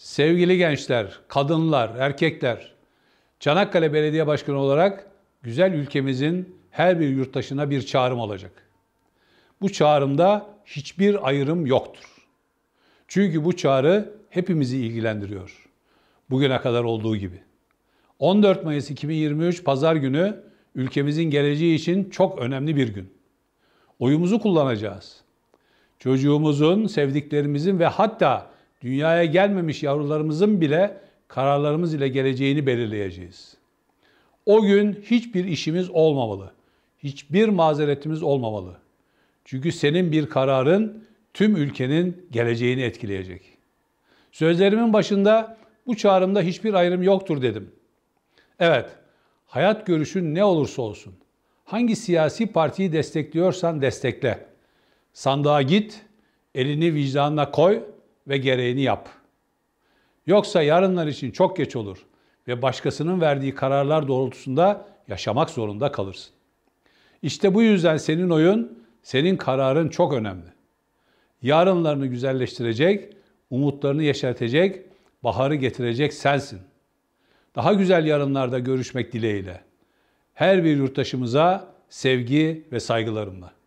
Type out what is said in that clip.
sevgili gençler, kadınlar, erkekler, Çanakkale Belediye Başkanı olarak güzel ülkemizin her bir yurttaşına bir çağrım olacak. Bu çağrımda hiçbir ayrım yoktur. Çünkü bu çağrı hepimizi ilgilendiriyor. Bugüne kadar olduğu gibi. 14 Mayıs 2023 Pazar günü ülkemizin geleceği için çok önemli bir gün. Oyumuzu kullanacağız. Çocuğumuzun, sevdiklerimizin ve hatta dünyaya gelmemiş yavrularımızın bile kararlarımız ile geleceğini belirleyeceğiz. O gün hiçbir işimiz olmamalı. Hiçbir mazeretimiz olmamalı. Çünkü senin bir kararın tüm ülkenin geleceğini etkileyecek. Sözlerimin başında bu çağrımda hiçbir ayrım yoktur dedim. Evet, hayat görüşün ne olursa olsun, hangi siyasi partiyi destekliyorsan destekle. Sandığa git, elini vicdanına koy ve gereğini yap. Yoksa yarınlar için çok geç olur ve başkasının verdiği kararlar doğrultusunda yaşamak zorunda kalırsın. İşte bu yüzden senin oyun, senin kararın çok önemli. Yarınlarını güzelleştirecek, umutlarını yeşertecek, baharı getirecek sensin. Daha güzel yarınlarda görüşmek dileğiyle. Her bir yurttaşımıza sevgi ve saygılarımla.